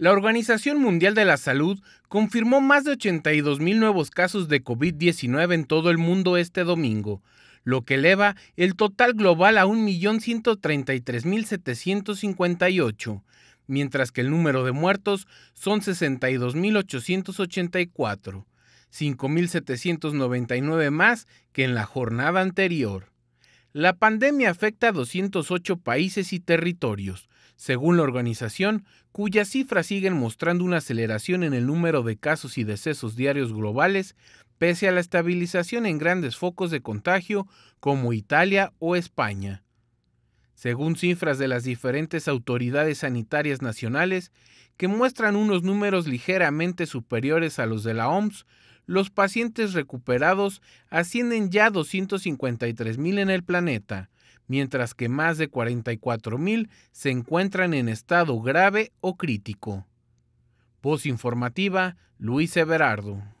La Organización Mundial de la Salud confirmó más de 82.000 nuevos casos de COVID-19 en todo el mundo este domingo, lo que eleva el total global a 1.133.758, mientras que el número de muertos son 62.884, 5.799 más que en la jornada anterior. La pandemia afecta a 208 países y territorios, según la organización, cuyas cifras siguen mostrando una aceleración en el número de casos y decesos diarios globales, pese a la estabilización en grandes focos de contagio como Italia o España según cifras de las diferentes autoridades sanitarias nacionales, que muestran unos números ligeramente superiores a los de la OMS, los pacientes recuperados ascienden ya a 253.000 en el planeta, mientras que más de 44.000 se encuentran en estado grave o crítico. Voz informativa, Luis Everardo.